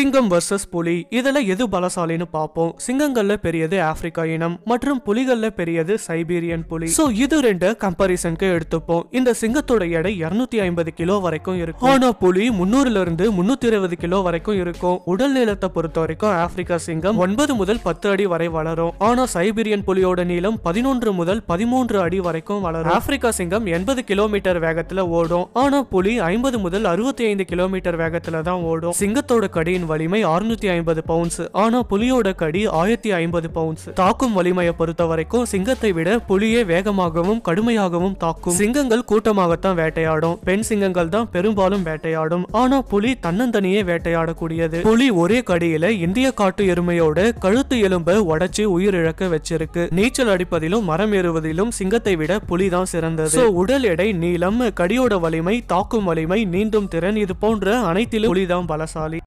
சிங்கம் வர்சஸ் புலி இதுல எது பலசாலின்னு பார்ப்போம் சிங்கங்கள்ல பெரியது ஆப்பிரிக்கா இனம் மற்றும் புலிகள்ல பெரியது சைபீரியன் புலி சோ இது ரெண்டு கம்பாரிசனுக்கு எடுத்துப்போம் இந்த சிங்கத்தோட எடை இருநூத்தி ஐம்பது கிலோ வரைக்கும் இருக்கும் ஆனா புலி முன்னூறுல இருந்து முன்னூத்தி இருபது கிலோ வரைக்கும் இருக்கும் உடல் நீளத்தை பொறுத்த வரைக்கும் ஆப்பிரிக்கா சிங்கம் ஒன்பது முதல் பத்து அடி வரை வளரும் ஆனா சைபீரியன் புலியோட நீளம் பதினொன்று முதல் பதிமூன்று அடி வரைக்கும் வளரும் ஆப்பிரிக்கா சிங்கம் எண்பது கிலோமீட்டர் வேகத்துல ஓடும் ஆனா புலி ஐம்பது முதல் அறுபத்தி ஐந்து கிலோமீட்டர் வேகத்துல தான் ஓடும் சிங்கத்தோட கடியின் வலிமை அறுநூத்தி ஐம்பது பவுன்ஸ் ஆனா புலியோட கடி ஆயிரத்தி ஐம்பது பவுன்ஸ் தாக்கும் வலிமையை பொறுத்த வரைக்கும் சிங்கத்தை விட புலியே வேகமாகவும் கடுமையாகவும் தாக்கும் சிங்கங்கள் கூட்டமாகத்தான் வேட்டையாடும் பெண் சிங்கங்கள் தான் பெரும்பாலும் வேட்டையாடும் ஆனா புலி தன்னந்தனியே வேட்டையாடக்கூடியது புலி ஒரே கடியில இந்திய காட்டு எருமையோட கழுத்து எலும்ப உடைச்சு உயிரிழக்க வச்சிருக்கு நீச்சல் அடிப்பதிலும் மரம் ஏறுவதிலும் சிங்கத்தை விட புலி தான் சிறந்தது உடல் எடை நீளம் கடியோட வலிமை தாக்கும் வலிமை நீந்தும் திறன் இது போன்ற அனைத்திலும் புலிதான் பலசாலி